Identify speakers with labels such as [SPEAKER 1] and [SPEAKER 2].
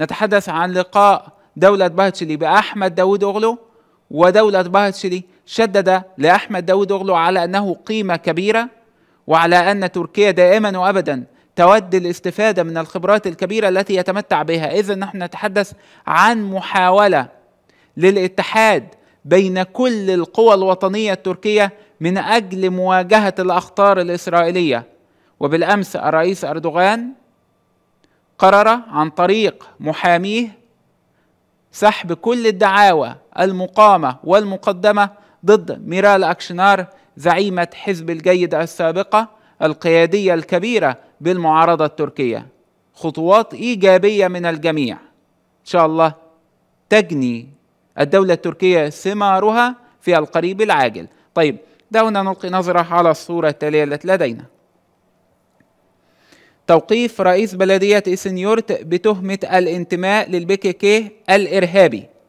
[SPEAKER 1] نتحدث عن لقاء دولة باهتشلي بأحمد داود أغلو ودولة باهتشلي شدد لأحمد داود أغلو على أنه قيمة كبيرة وعلى أن تركيا دائما وأبدا تود الاستفادة من الخبرات الكبيرة التي يتمتع بها إذا نحن نتحدث عن محاولة للاتحاد بين كل القوى الوطنية التركية من أجل مواجهة الأخطار الإسرائيلية وبالأمس الرئيس أردوغان قرر عن طريق محاميه سحب كل الدعاوى المقامة والمقدمة ضد ميرال أكشنار زعيمة حزب الجيد السابقة القيادية الكبيرة بالمعارضة التركية خطوات إيجابية من الجميع إن شاء الله تجني الدولة التركية ثمارها في القريب العاجل طيب دعونا نلقي نظرة على الصورة التالية التي لدينا توقيف رئيس بلدية إسنيورت بتهمة الانتماء للبيكيكي الإرهابي